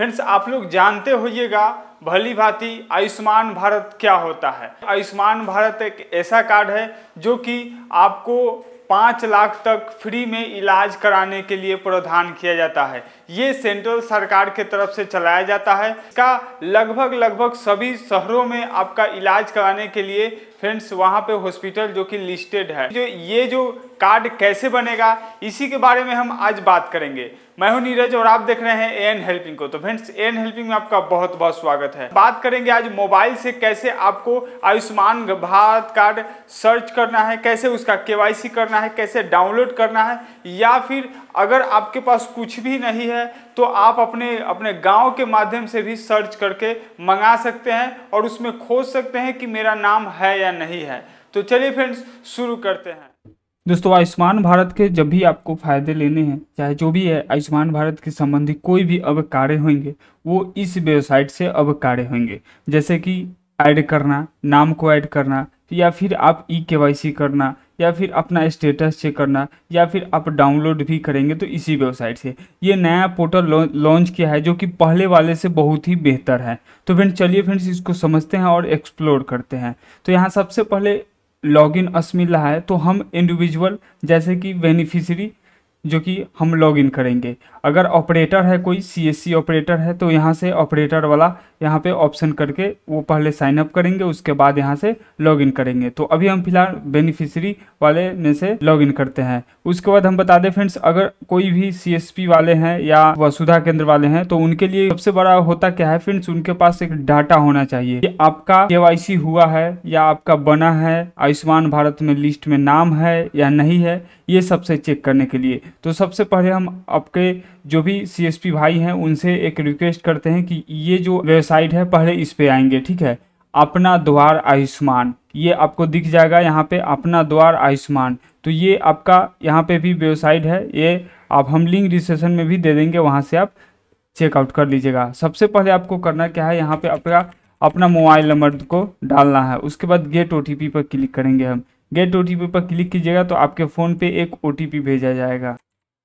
friends आप लोग जानते होइएगा भली भांति आयुष्मान भारत क्या होता है आयुष्मान भारत एक ऐसा कार्ड है जो कि आपको पाँच लाख तक फ्री में इलाज कराने के लिए प्रावधान किया जाता है ये सेंट्रल सरकार के तरफ से चलाया जाता है का लगभग लगभग सभी शहरों में आपका इलाज कराने के लिए फ्रेंड्स वहाँ पे हॉस्पिटल जो कि लिस्टेड है जो ये जो कार्ड कैसे बनेगा इसी के बारे में हम आज बात करेंगे मैं हूँ नीरज और आप देख रहे हैं ए एन हेल्पिंग को तो फ्रेंड्स ए एन हेल्पिंग में आपका बहुत बहुत स्वागत है बात करेंगे आज मोबाइल से कैसे आपको आयुष्मान भारत कार्ड सर्च करना है कैसे उसका के करना है कैसे डाउनलोड करना है या फिर अगर आपके पास कुछ भी नहीं है तो आप अपने अपने गांव के माध्यम से भी सर्च करके मंगा सकते हैं और उसमें खोज सकते हैं कि मेरा नाम है या नहीं है तो चलिए फ्रेंड्स शुरू करते हैं दोस्तों आयुष्मान भारत के जब भी आपको फायदे लेने हैं चाहे जो भी है आयुष्मान भारत के संबंधी कोई भी अब कार्य होंगे वो इस वेबसाइट से अब कार्य होंगे जैसे कि ऐड करना नाम को ऐड करना या फिर आप ई के करना या फिर अपना स्टेटस चेक करना या फिर आप डाउनलोड भी करेंगे तो इसी वेबसाइट से ये नया पोर्टल लॉन्च किया है जो कि पहले वाले से बहुत ही बेहतर है तो फ्रेंड चलिए फ्रेंड्स इसको समझते हैं और एक्सप्लोर करते हैं तो यहाँ सबसे पहले लॉगिन इन है तो हम इंडिविजुअल जैसे कि बेनिफिशरी जो कि हम लॉग इन करेंगे अगर ऑपरेटर है कोई सी ऑपरेटर है तो यहाँ से ऑपरेटर वाला यहाँ पे ऑप्शन करके वो पहले साइनअप करेंगे उसके बाद यहाँ से लॉग इन करेंगे तो अभी हम फिलहाल बेनिफिशरी वाले में से लॉग इन करते हैं उसके बाद हम बता दें फ्रेंड्स अगर कोई भी सी वाले हैं या वसुधा केंद्र वाले हैं तो उनके लिए सबसे बड़ा होता क्या है फ्रेंड्स उनके पास एक डाटा होना चाहिए कि आपका के हुआ है या आपका बना है आयुष्मान भारत में लिस्ट में नाम है या नहीं है ये सबसे चेक करने के लिए तो सबसे पहले हम आपके जो भी सी भाई हैं उनसे एक रिक्वेस्ट करते हैं कि ये जो वेबसाइट है पहले इस पर आएंगे ठीक है अपना द्वार आयुष्मान ये आपको दिख जाएगा यहाँ पे अपना द्वार आयुष्मान तो ये आपका यहाँ पे भी वेबसाइट है ये आप हम लिंक रिसेप्शन में भी दे देंगे वहाँ से आप चेकआउट कर लीजिएगा सबसे पहले आपको करना क्या है यहाँ पे आपका अपना मोबाइल नंबर को डालना है उसके बाद गेट ओ पर क्लिक करेंगे हम गेट ओ पर क्लिक कीजिएगा तो आपके फ़ोन पे एक ओ भेजा जाएगा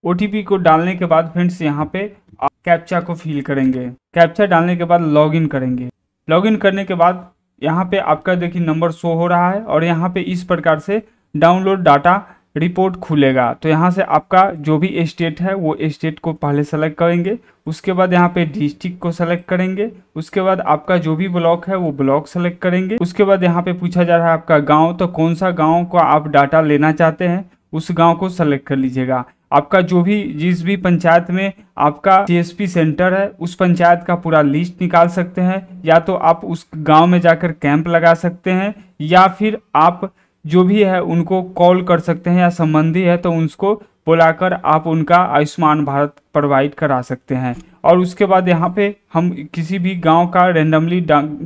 ओ को डालने के बाद फ्रेंड्स यहाँ पे आप कैप्चा को फिल करेंगे कैप्चा डालने के बाद लॉगिन करेंगे लॉगिन करने के बाद यहाँ पे आपका देखिए नंबर शो हो रहा है और यहाँ पे इस प्रकार से डाउनलोड डाटा रिपोर्ट खुलेगा तो यहाँ से आपका जो भी स्टेट है वो स्टेट को पहले सेलेक्ट करेंगे उसके बाद यहाँ पे डिस्ट्रिक्ट को सेलेक्ट करेंगे उसके बाद आपका जो भी ब्लॉक है वो ब्लॉक सेलेक्ट करेंगे उसके बाद यहाँ पे पूछा जा रहा है आपका गांव तो कौन सा गांव को आप डाटा लेना चाहते हैं उस गाँव को सेलेक्ट कर लीजिएगा आपका जो भी जिस भी पंचायत में आपका सी सेंटर है उस पंचायत का पूरा लिस्ट निकाल सकते हैं या तो आप उस गाँव में जाकर कैंप लगा सकते हैं या फिर आप जो भी है उनको कॉल कर सकते हैं या संबंधी है तो उनको बुलाकर आप उनका आयुष्मान भारत प्रोवाइड करा सकते हैं और उसके बाद यहाँ पे हम किसी भी गांव का रेंडमली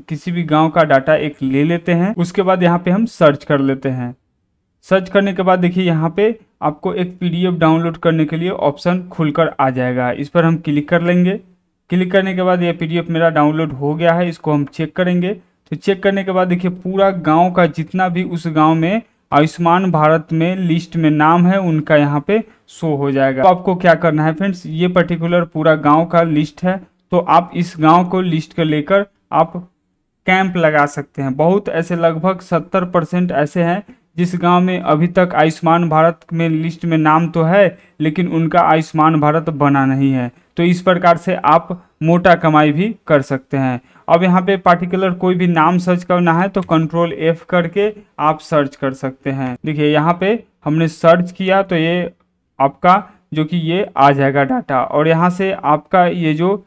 किसी भी गांव का डाटा एक ले लेते हैं उसके बाद यहाँ पे हम सर्च कर लेते हैं सर्च करने के बाद देखिए यहाँ पे आपको एक पीडीएफ डाउनलोड करने के लिए ऑप्शन खुलकर आ जाएगा इस पर हम क्लिक कर लेंगे क्लिक करने के बाद यह पी मेरा डाउनलोड हो गया है इसको हम चेक करेंगे तो चेक करने के बाद देखिए पूरा गांव का जितना भी उस गांव में आयुष्मान भारत में लिस्ट में नाम है उनका यहाँ पे शो हो जाएगा तो आपको क्या करना है फ्रेंड्स ये पर्टिकुलर पूरा गांव का लिस्ट है तो आप इस गांव को लिस्ट कर लेकर आप कैंप लगा सकते हैं बहुत ऐसे लगभग सत्तर परसेंट ऐसे हैं जिस गांव में अभी तक आयुष्मान भारत में लिस्ट में नाम तो है लेकिन उनका आयुष्मान भारत बना नहीं है तो इस प्रकार से आप मोटा कमाई भी कर सकते हैं अब यहाँ पे पार्टिकुलर कोई भी नाम सर्च करना है तो कंट्रोल एफ करके आप सर्च कर सकते हैं देखिए यहाँ पे हमने सर्च किया तो ये आपका जो कि ये आ जाएगा डाटा और यहाँ से आपका ये जो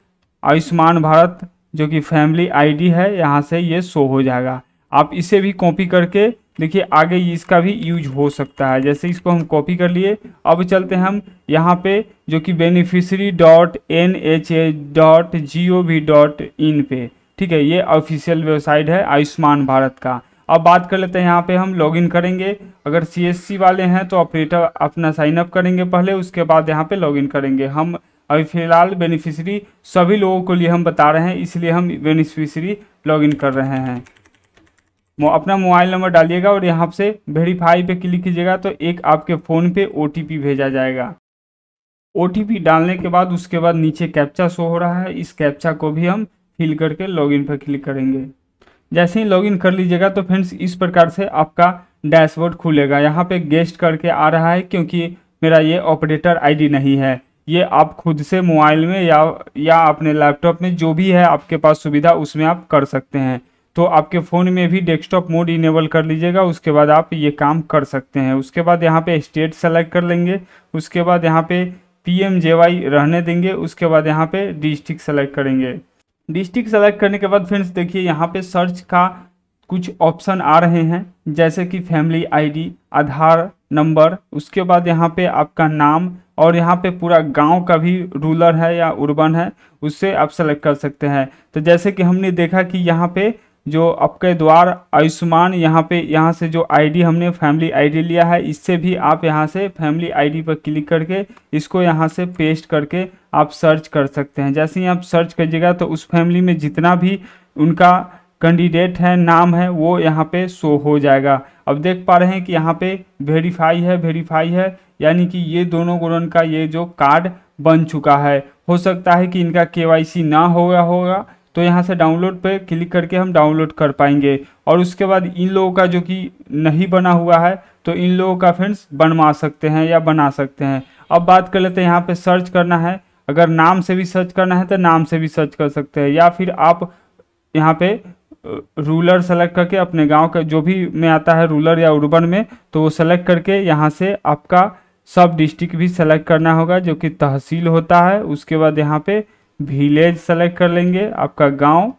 आयुष्मान भारत जो कि फैमिली आईडी है यहाँ से ये शो हो जाएगा आप इसे भी कॉपी करके देखिए आगे इसका भी यूज हो सकता है जैसे इसको हम कॉपी कर लिए अब चलते हैं हम यहाँ पे जो कि beneficiary dot N H A dot G O V dot in पे ठीक है ये ऑफिशियल वेबसाइट है आयुष्मान भारत का अब बात कर लेते हैं यहाँ पे हम लॉगिन करेंगे अगर सी वाले हैं तो ऑपरेटर अपना साइन अप करेंगे पहले उसके बाद यहाँ पे लॉगिन करेंगे हम अभी फिलहाल बेनिफिशरी सभी लोगों को लिए हम बता रहे हैं इसलिए हम बेनिफिशरी लॉगिन कर रहे हैं अपना मोबाइल नंबर डालिएगा और यहाँ से वेरीफाई पे क्लिक कीजिएगा तो एक आपके फ़ोन पे ओ भेजा जाएगा ओ डालने के बाद उसके बाद नीचे कैप्चा शो हो रहा है इस कैप्चा को भी हम फिल करके लॉगिन पर क्लिक करेंगे जैसे ही लॉगिन कर लीजिएगा तो फ्रेंड्स इस प्रकार से आपका डैशबोर्ड खुलेगा यहाँ पे गेस्ट करके आ रहा है क्योंकि मेरा ये ऑपरेटर आईडी नहीं है ये आप खुद से मोबाइल में या या अपने लैपटॉप में जो भी है आपके पास सुविधा उसमें आप कर सकते हैं तो आपके फ़ोन में भी डेस्कटॉप मोड इनेबल कर लीजिएगा उसके बाद आप ये काम कर सकते हैं उसके बाद यहाँ पे स्टेट सेलेक्ट कर लेंगे उसके बाद यहाँ पे पी एम जे वाई रहने देंगे उसके बाद यहाँ पे डिस्ट्रिक्ट सेलेक्ट करेंगे डिस्ट्रिक्ट सेलेक्ट करने के बाद फ्रेंड्स देखिए यहाँ पे सर्च का कुछ ऑप्शन आ रहे हैं जैसे कि फैमिली आई आधार नंबर उसके बाद यहाँ पर आपका नाम और यहाँ पे पूरा गांव का भी रूलर है या उर्बन है उससे आप सेलेक्ट कर सकते हैं तो जैसे कि हमने देखा कि यहाँ पे जो आपके द्वार आयुष्मान यहाँ पे यहाँ से जो आईडी हमने फैमिली आईडी लिया है इससे भी आप यहाँ से फैमिली आईडी पर क्लिक करके इसको यहाँ से पेस्ट करके आप सर्च कर सकते हैं जैसे ही आप सर्च करिएगा तो उस फैमिली में जितना भी उनका कैंडिडेट है नाम है वो यहाँ पे शो हो जाएगा अब देख पा रहे हैं कि यहाँ पे वेरीफाई है वेरीफाई है यानी कि ये दोनों गुणन का ये जो कार्ड बन चुका है हो सकता है कि इनका केवाईसी ना हो गया होगा तो यहाँ से डाउनलोड पे क्लिक करके हम डाउनलोड कर पाएंगे और उसके बाद इन लोगों का जो कि नहीं बना हुआ है तो इन लोगों का फ्रेंड्स बनवा सकते हैं या बना सकते हैं अब बात कर लेते हैं यहाँ पे सर्च करना है अगर नाम से भी सर्च करना है तो नाम से भी सर्च कर सकते हैं या फिर आप यहाँ पे रूलर सेलेक्ट करके अपने गाँव का जो भी में आता है रूलर या उर्बन में तो वो सेलेक्ट करके यहाँ से आपका सब डिस्ट्रिक्ट भी सेलेक्ट करना होगा जो कि तहसील होता है उसके बाद यहाँ पर विलेज सेलेक्ट कर लेंगे आपका गांव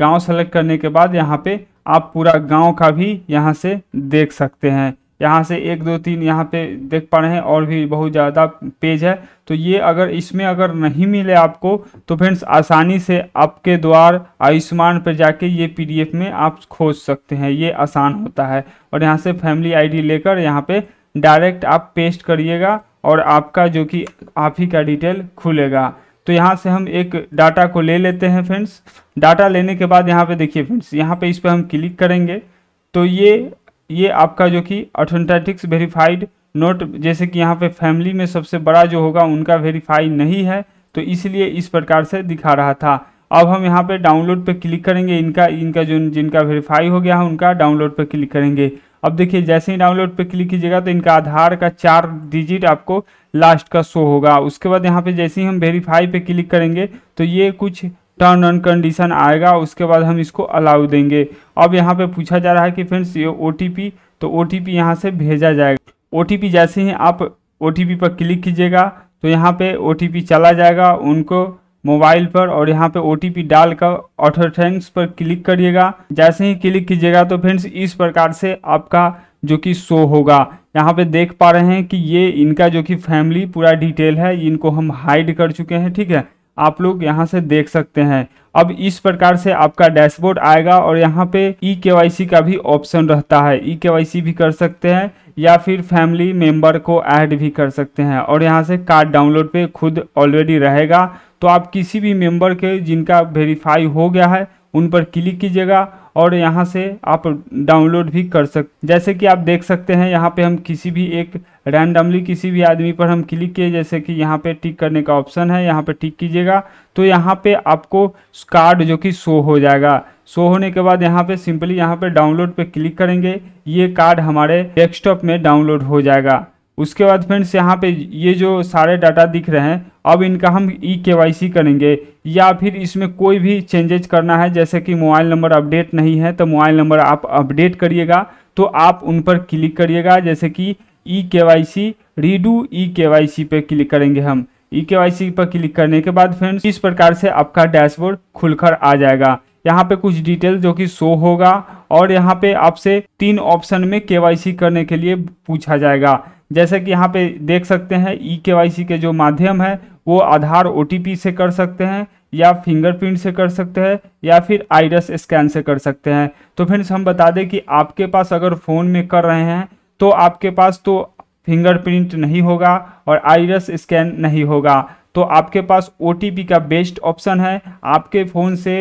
गांव सेलेक्ट करने के बाद यहाँ पे आप पूरा गांव का भी यहाँ से देख सकते हैं यहाँ से एक दो तीन यहाँ पे देख पा रहे हैं और भी बहुत ज़्यादा पेज है तो ये अगर इसमें अगर नहीं मिले आपको तो फ्रेंड्स आसानी से आपके द्वार आयुष्मान पर जाके ये पीडीएफ में आप खोज सकते हैं ये आसान होता है और यहाँ से फैमिली आईडी लेकर यहाँ पे डायरेक्ट आप पेस्ट करिएगा और आपका जो कि आप ही का डिटेल खुलेगा तो यहाँ से हम एक डाटा को ले लेते हैं फ्रेंड्स डाटा लेने के बाद यहाँ पे देखिए फ्रेंड्स यहाँ पे इस पर हम क्लिक करेंगे तो ये ये आपका जो कि ऑथेंटेटिक्स वेरीफाइड नोट जैसे कि यहाँ पे फैमिली में सबसे बड़ा जो होगा उनका वेरीफाई नहीं है तो इसलिए इस प्रकार से दिखा रहा था अब हम यहाँ पर डाउनलोड पर क्लिक करेंगे इनका इनका जो जिनका वेरीफाई हो गया है उनका डाउनलोड पर क्लिक करेंगे अब देखिए जैसे ही डाउनलोड पे क्लिक कीजिएगा तो इनका आधार का चार डिजिट आपको लास्ट का शो होगा उसके बाद यहाँ पे जैसे ही हम वेरीफाई पे क्लिक करेंगे तो ये कुछ टर्न एंड कंडीशन आएगा उसके बाद हम इसको अलाउ देंगे अब यहाँ पे पूछा जा रहा है कि फ्रेंड्स ये ओ तो ओ टी यहाँ से भेजा जाएगा ओ जैसे ही आप ओ पर क्लिक कीजिएगा तो यहाँ पे ओ चला जाएगा उनको मोबाइल पर और यहाँ पे ओ टी डालकर ऑथर थैंक्स पर क्लिक करिएगा जैसे ही क्लिक कीजिएगा तो फ्रेंड्स इस प्रकार से आपका जो कि शो होगा यहाँ पे देख पा रहे हैं कि ये इनका जो कि फैमिली पूरा डिटेल है इनको हम हाइड कर चुके हैं ठीक है आप लोग यहाँ से देख सकते हैं अब इस प्रकार से आपका डैशबोर्ड आएगा और यहाँ पे ई के का भी ऑप्शन रहता है ई के भी कर सकते हैं या फिर फैमिली मेंबर को ऐड भी कर सकते हैं और यहाँ से कार्ड डाउनलोड पे खुद ऑलरेडी रहेगा तो आप किसी भी मेंबर के जिनका वेरीफाई हो गया है उन पर क्लिक कीजिएगा और यहाँ से आप डाउनलोड भी कर सक जैसे कि आप देख सकते हैं यहाँ पे हम किसी भी एक रैंडमली किसी भी आदमी पर हम क्लिक किए जैसे कि यहाँ पे टिक करने का ऑप्शन है यहाँ पे टिक कीजिएगा तो यहाँ पे आपको कार्ड जो कि शो हो जाएगा शो होने के बाद यहाँ पे सिंपली यहाँ पे डाउनलोड पे क्लिक करेंगे ये कार्ड हमारे डेस्कटॉप में डाउनलोड हो जाएगा उसके बाद फ्रेंड्स यहाँ पे ये जो सारे डाटा दिख रहे हैं अब इनका हम ई के करेंगे या फिर इसमें कोई भी चेंजेज करना है जैसे कि मोबाइल नंबर अपडेट नहीं है तो मोबाइल नंबर आप अपडेट करिएगा तो आप उन पर क्लिक करिएगा जैसे कि ई के वाई सी रीडू ई के वाई सी पे क्लिक करेंगे हम ई के वाई सी पर क्लिक करने के बाद फ्रेंड्स इस प्रकार से आपका डैशबोर्ड खुलकर आ जाएगा यहाँ पे कुछ डिटेल जो कि शो होगा और यहाँ पे आपसे तीन ऑप्शन में के वाई सी करने के लिए पूछा जाएगा जैसे कि यहाँ पे देख सकते हैं ई e के के जो माध्यम है वो आधार ओ से कर सकते हैं या फिंगरप्रिंट से कर सकते हैं या फिर आइरस स्कैन से कर सकते हैं तो फ्रेंड्स हम बता दें कि आपके पास अगर फ़ोन में कर रहे हैं तो आपके पास तो फिंगरप्रिंट नहीं होगा और आइरस स्कैन नहीं होगा तो आपके पास ओ का बेस्ट ऑप्शन है आपके फ़ोन से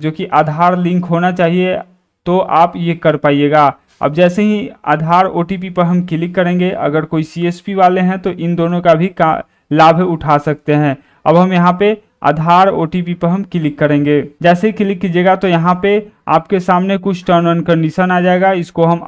जो कि आधार लिंक होना चाहिए तो आप ये कर पाइएगा अब जैसे ही आधार ओ पर हम क्लिक करेंगे अगर कोई सी वाले हैं तो इन दोनों का भी का लाभ उठा सकते हैं अब हम यहाँ पे आधार ओ पर हम क्लिक करेंगे जैसे ही क्लिक कीजिएगा तो यहाँ पे आपके सामने कुछ टर्न ऑन कंडीशन आ जाएगा इसको हम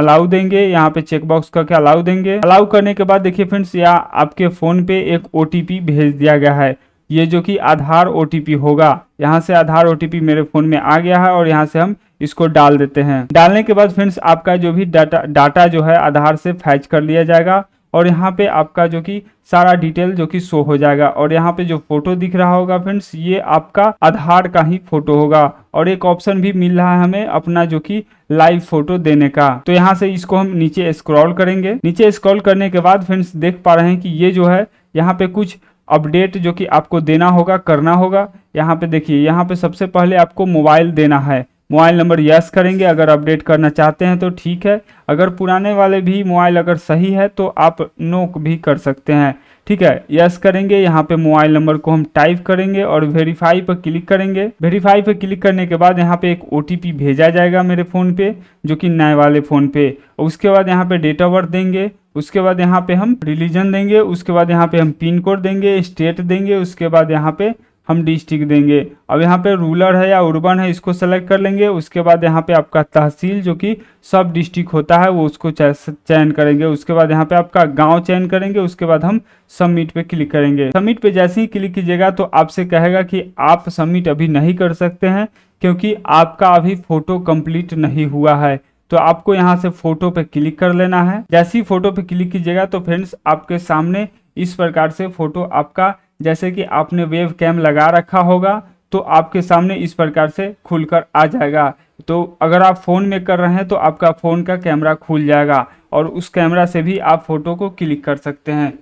अलाउ देंगे यहाँ पे चेकबॉक्स करके अलाउ देंगे अलाउ करने के बाद देखिए फ्रेंड्स या आपके फ़ोन पे एक ओ भेज दिया गया है ये जो कि आधार ओ होगा यहाँ से आधार ओ मेरे फ़ोन में आ गया है और यहाँ से हम इसको डाल देते हैं डालने के बाद फ्रेंड्स आपका जो भी डाटा डाटा जो है आधार से फैच कर लिया जाएगा और यहाँ पे आपका जो कि सारा डिटेल जो कि शो हो जाएगा और यहाँ पे जो फोटो दिख रहा होगा फ्रेंड्स ये आपका आधार का ही फोटो होगा और एक ऑप्शन भी मिल रहा है हमें अपना जो कि लाइव फोटो देने का तो यहाँ से इसको हम नीचे स्क्रॉल करेंगे नीचे स्क्रॉल करने के बाद फ्रेंड्स देख पा रहे हैं कि ये जो है यहाँ पे कुछ अपडेट जो कि आपको देना होगा करना होगा यहाँ पे देखिए यहाँ पे सबसे पहले आपको मोबाइल देना है मोबाइल नंबर यस करेंगे अगर अपडेट करना चाहते हैं तो ठीक है अगर पुराने वाले भी मोबाइल अगर सही है तो आप नो भी कर सकते हैं ठीक है यस करेंगे यहाँ पे मोबाइल नंबर को हम टाइप करेंगे और वेरीफाई पर क्लिक करेंगे वेरीफाई पर क्लिक करने के बाद यहाँ पे एक ओ भेजा जाएगा मेरे फ़ोन पे जो कि नए वाले फ़ोन पे उसके बाद यहाँ पे डेट ऑफ बर्थ देंगे उसके बाद यहाँ पे हम रिलीजन देंगे उसके बाद यहाँ पे हम पिन कोड देंगे स्टेट देंगे उसके बाद यहाँ पे हम डिस्ट्रिक्ट देंगे अब यहाँ पे रूलर है या उर्बन है इसको सेलेक्ट कर लेंगे उसके बाद यहाँ पे आपका तहसील जो कि सब डिस्ट्रिक्ट होता है वो उसको चयन करेंगे उसके बाद यहाँ पे आपका गांव चयन करेंगे उसके बाद हम सबमिट पे क्लिक करेंगे सबमिट पे जैसे ही क्लिक कीजिएगा तो आपसे कहेगा कि आप सबमिट अभी नहीं कर सकते हैं क्योंकि आपका अभी फोटो कम्प्लीट नहीं हुआ है तो आपको यहाँ से फोटो पे क्लिक कर लेना है जैसे ही फोटो पे क्लिक कीजिएगा तो फ्रेंड्स आपके सामने इस प्रकार से फोटो आपका जैसे कि आपने वेब कैम लगा रखा होगा तो आपके सामने इस प्रकार से खुलकर आ जाएगा तो अगर आप फ़ोन में कर रहे हैं तो आपका फ़ोन का कैमरा खुल जाएगा और उस कैमरा से भी आप फ़ोटो को क्लिक कर सकते हैं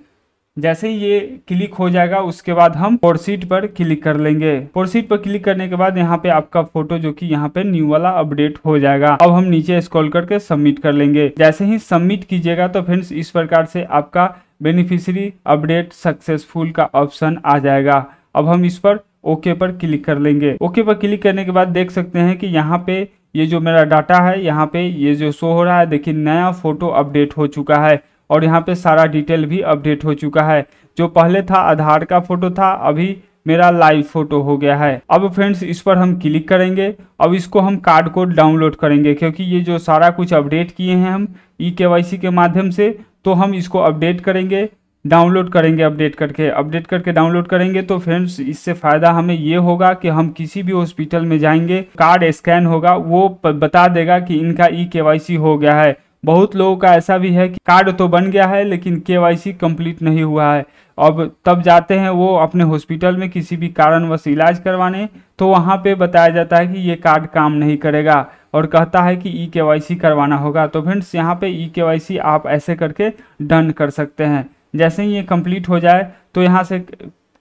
जैसे ही ये क्लिक हो जाएगा उसके बाद हम पोर्सीट पर क्लिक कर लेंगे पोर्सीट पर क्लिक करने के बाद यहाँ पे आपका फोटो जो कि यहाँ पे न्यू वाला अपडेट हो जाएगा अब हम नीचे स्क्रॉल करके सबमिट कर लेंगे जैसे ही सबमिट कीजिएगा तो फ्रेंड्स इस प्रकार से आपका बेनिफिशरी अपडेट सक्सेसफुल का ऑप्शन आ जाएगा अब हम इस पर ओके पर क्लिक कर लेंगे ओके पर क्लिक करने के बाद देख सकते हैं कि यहाँ पे ये जो मेरा डाटा है यहाँ पे ये जो शो हो रहा है देखिए नया फोटो अपडेट हो चुका है और यहाँ पे सारा डिटेल भी अपडेट हो चुका है जो पहले था आधार का फोटो था अभी मेरा लाइव फोटो हो गया है अब फ्रेंड्स इस पर हम क्लिक करेंगे अब इसको हम कार्ड को डाउनलोड करेंगे क्योंकि ये जो सारा कुछ अपडेट किए हैं हम ई के के माध्यम से तो हम इसको अपडेट करेंगे डाउनलोड करेंगे अपडेट करके अपडेट करके डाउनलोड करेंगे तो फ्रेंड्स इससे फ़ायदा हमें ये होगा कि हम किसी भी हॉस्पिटल में जाएंगे कार्ड स्कैन होगा वो बता देगा कि इनका ई के हो गया है बहुत लोगों का ऐसा भी है कि कार्ड तो बन गया है लेकिन केवाईसी कंप्लीट नहीं हुआ है अब तब जाते हैं वो अपने हॉस्पिटल में किसी भी कारणवश इलाज करवाने तो वहाँ पे बताया जाता है कि ये कार्ड काम नहीं करेगा और कहता है कि ई के करवाना होगा तो फ्रेंड्स यहाँ पे ई के आप ऐसे करके डन कर सकते हैं जैसे ही ये कंप्लीट हो जाए तो यहाँ से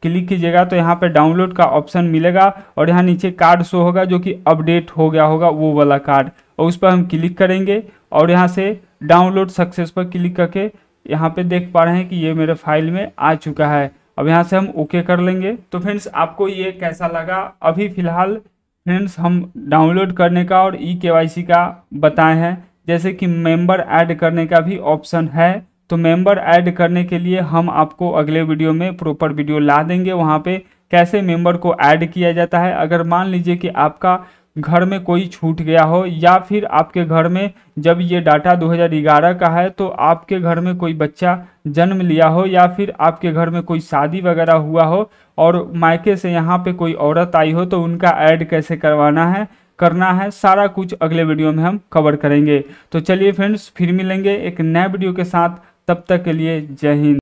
क्लिक कीजिएगा तो यहाँ पे डाउनलोड का ऑप्शन मिलेगा और यहाँ नीचे कार्ड शो होगा जो कि अपडेट हो गया होगा वो वाला कार्ड और उस पर हम क्लिक करेंगे और यहाँ से डाउनलोड सक्सेस पर क्लिक करके यहाँ पे देख पा रहे हैं कि ये मेरे फाइल में आ चुका है अब यहाँ से हम ओके कर लेंगे तो फ्रेंड्स आपको ये कैसा लगा अभी फ़िलहाल फ्रेंड्स हम डाउनलोड करने का और ई के का बताए हैं जैसे कि मेंबर ऐड करने का भी ऑप्शन है तो मेंबर ऐड करने के लिए हम आपको अगले वीडियो में प्रॉपर वीडियो ला देंगे वहाँ पे कैसे मेंबर को ऐड किया जाता है अगर मान लीजिए कि आपका घर में कोई छूट गया हो या फिर आपके घर में जब ये डाटा 2011 का है तो आपके घर में कोई बच्चा जन्म लिया हो या फिर आपके घर में कोई शादी वगैरह हुआ हो और मायके से यहाँ पे कोई औरत आई हो तो उनका ऐड कैसे करवाना है करना है सारा कुछ अगले वीडियो में हम कवर करेंगे तो चलिए फ्रेंड्स फिर मिलेंगे एक नए वीडियो के साथ तब तक के लिए जय हिंद